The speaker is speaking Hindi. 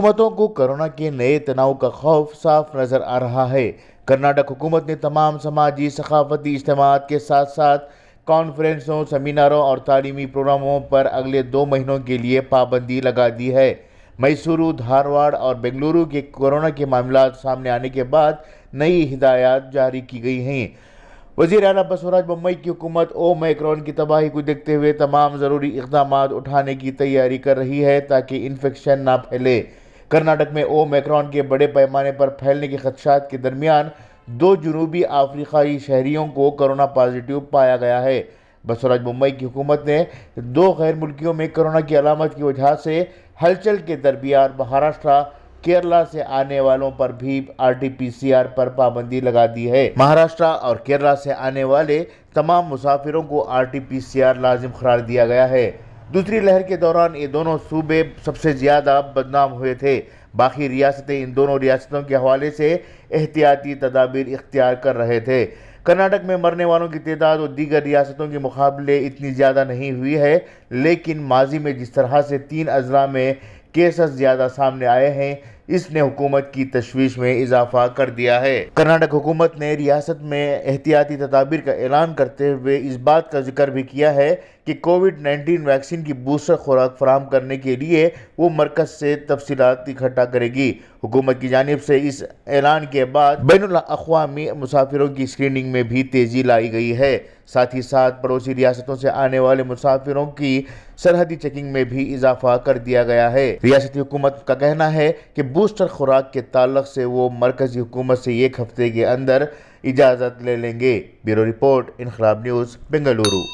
हुकूमतों को कोरोना के नए तनाव का खौफ साफ नजर आ रहा है कर्नाटक हुकूमत ने तमाम समाजी सकाफती इज्तम के साथ साथ कॉन्फ्रेंसों सेमिनारों और तालीमी प्रोग्रामों पर अगले दो महीनों के लिए पाबंदी लगा दी है मैसूरू धारवाड़ और बेंगलुरु के कोरोना के मामला सामने आने के बाद नई हिदायत जारी की गई हैं वजीर अला बसवराज मुंबई की हुकूमत ओ मैक्रॉन की तबाही को देखते हुए तमाम ज़रूरी इकदाम उठाने की तैयारी कर रही है ताकि इन्फेक्शन ना फैले कर्नाटक में ओ मैक्रॉन के बड़े पैमाने पर फैलने के खदशात के दरमियान दो जनूबी अफ्रीकाई शहरीों को कोरोना पॉजिटिव पाया गया है बसराज मुंबई की हुकूमत ने दो गैर मुल्कियों में कोरोना की अलामत की वजह से हलचल के दरमियान महाराष्ट्र केरला से आने वालों पर भी आरटीपीसीआर पर पाबंदी लगा दी है महाराष्ट्र और केरला से आने वाले तमाम मुसाफिरों को आरटीपीसीआर लाजिम करार दिया गया है दूसरी लहर के दौरान ये दोनों सूबे सबसे ज़्यादा बदनाम हुए थे बाकी रियासतें इन दोनों रियासतों के हवाले से एहतियाती तदाबीर इख्तियार कर रहे थे कर्नाटक में मरने वालों की तादाद और दीगर रियासतों के मुकाबले इतनी ज़्यादा नहीं हुई है लेकिन माजी में जिस तरह से तीन अजला में केसेस ज़्यादा सामने आए हैं इसने हुकूमत की तशवीश में इजाफा कर दिया है कर्नाटक हुकूमत ने रियासत में एहतियाती तदाबीर का ऐलान करते हुए इस बात का जिक्र भी किया है कि कोविड 19 वैक्सीन की बूस्टर खुराक फराम करने के लिए वो मरकज से तफसीत इकट्ठा करेगी हुकूमत की जानब से इस ऐलान के बाद बैन अवी मुसाफिरों की स्क्रीनिंग में भी तेज़ी लाई गई है साथ ही साथ पड़ोसी रियासतों से आने वाले मुसाफिरों की सरहदी चेकिंग में भी इजाफा कर दिया गया है रियासती हुकूमत का कहना है कि बूस्टर खुराक के ताल्लक से वो मरकज़ी हुकूमत से एक हफ्ते के अंदर इजाज़त ले लेंगे bureau report InKhabar news Bengaluru